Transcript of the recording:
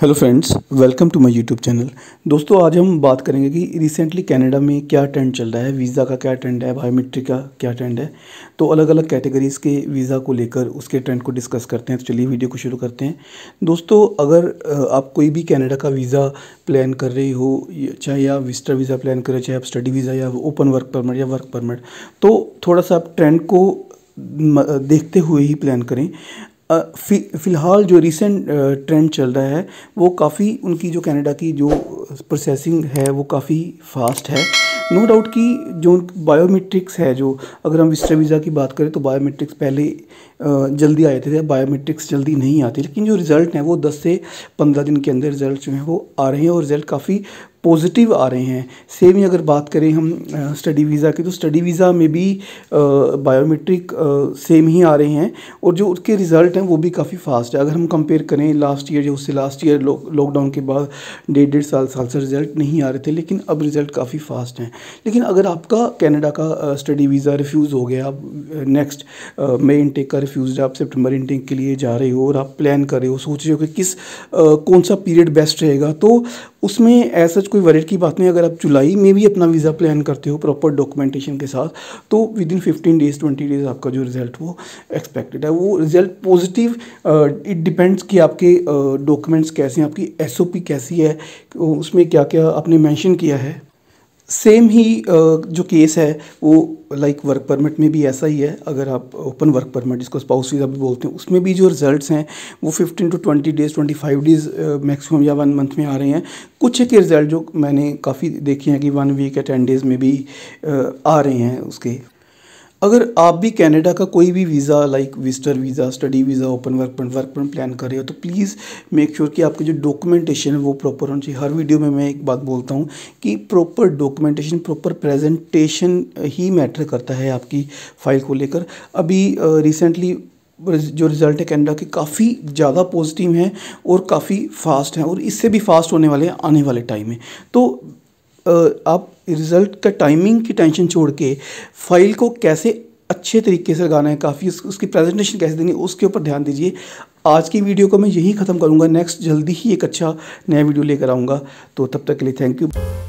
hello friends welcome to my YouTube channel दोस्तों आज हम बात करेंगे कि रिसेंटली कनाडा में क्या ट्रेंड चल रहा है वीज़ा का क्या ट्रेंड है बायोमेट्रिक का क्या ट्रेंड है तो अलग अलग कैटेगरीज़ के वीज़ा को लेकर उसके ट्रेंड को डिस्कस करते हैं तो चलिए वीडियो को शुरू करते हैं दोस्तों अगर आप कोई भी कैनेडा का वीज़ा प्लान कर रही हो चाहे आप विस्टर वीज़ा प्लान कर रहे हो चाहे आप स्टडी वीज़ा या ओपन वर्क परमिट या वर्क परमिट तो थोड़ा सा आप ट्रेंड को देखते हुए ही प्लान करें फ़िलहाल जो रिसेंट ट्रेंड चल रहा है वो काफ़ी उनकी जो कनाडा की जो प्रोसेसिंग है वो काफ़ी फास्ट है नो डाउट कि जो बायोमेट्रिक्स है जो अगर हम विस्टा वीज़ा की बात करें तो बायोमेट्रिक्स पहले जल्दी आए थे बायोमेट्रिक्स जल्दी नहीं आते लेकिन जो रिज़ल्ट हैं वो 10 से 15 दिन के अंदर रिज़ल्ट जो हैं वो आ रहे हैं और रिज़ल्ट काफ़ी पॉजिटिव आ रहे हैं सेम ही अगर बात करें हम स्टडी वीज़ा की तो स्टडी वीज़ा में भी बायोमेट्रिक सेम ही आ रहे हैं और जो उसके रिज़ल्ट हैं वो भी काफ़ी फास्ट है अगर हम कंपेयर करें लास्ट ईयर या उससे लास्ट ईयर लॉकडाउन के बाद डेढ़ डेढ़ साल साल से रिज़ल्ट नहीं आ रहे थे लेकिन अब रिज़ल्ट काफ़ी फास्ट हैं लेकिन अगर आपका कैनेडा का स्टडी वीज़ा रिफ्यूज़ हो गया आप नेक्स्ट मई इनटेक का रिफ्यूज़ आप सेप्टेम्बर इनटेक के लिए जा रहे हो और आप प्लान कर रहे हो सोच रहे हो कि किस कौन सा पीरियड बेस्ट रहेगा तो उसमें ऐसा कोई वरीड की बात नहीं अगर आप जुलाई में भी अपना वीज़ा प्लान करते हो प्रॉपर डॉक्यूमेंटेशन के साथ तो within fifteen days twenty days आपका जो रिज़ल्ट वो एक्सपेक्टेड है वो रिज़ल्ट पॉजिटिव इट डिपेंड्स कि आपके डॉक्यूमेंट्स uh, कैसे हैं आपकी एस कैसी है उसमें क्या क्या आपने मैंशन किया है सेम ही जो केस है वो लाइक वर्क परमिट में भी ऐसा ही है अगर आप ओपन वर्क परमिट जिसको स्पाउस वीज़ा भी बोलते हैं उसमें भी जो रिजल्ट्स हैं वो 15 टू 20 डेज़ 25 डेज़ मैक्सिमम या वन मंथ में आ रहे हैं कुछ के रिज़ल्ट जो मैंने काफ़ी देखे हैं कि वन वीक या टेन डेज़ में भी आ रहे हैं उसके अगर आप भी कनाडा का कोई भी visa like visitor visa study visa open work पर वर्क पर प्लान कर रहे हो तो प्लीज़ मेक श्योर कि आपकी जो डॉक्यूमेंटेशन है वो प्रॉपर होनी चाहिए हर वीडियो में मैं एक बात बोलता हूँ कि प्रॉपर डॉक्यूमेंटेशन प्रॉपर प्रेजेंटेशन ही मैटर करता है आपकी फाइल को लेकर अभी रिसेंटली जो रिज़ल्ट है कैनेडा के काफ़ी ज़्यादा पॉजिटिव हैं और काफ़ी फास्ट हैं और इससे भी फास्ट होने वाले हैं आने वाले टाइम में तो आप रिज़ल्ट का टाइमिंग की टेंशन छोड़ के फाइल को कैसे अच्छे तरीके से लगाना है काफ़ी उस, उसकी प्रेजेंटेशन कैसे है उसके ऊपर ध्यान दीजिए आज की वीडियो को मैं यही ख़त्म करूँगा नेक्स्ट जल्दी ही एक अच्छा नया वीडियो लेकर आऊँगा तो तब तक के लिए थैंक यू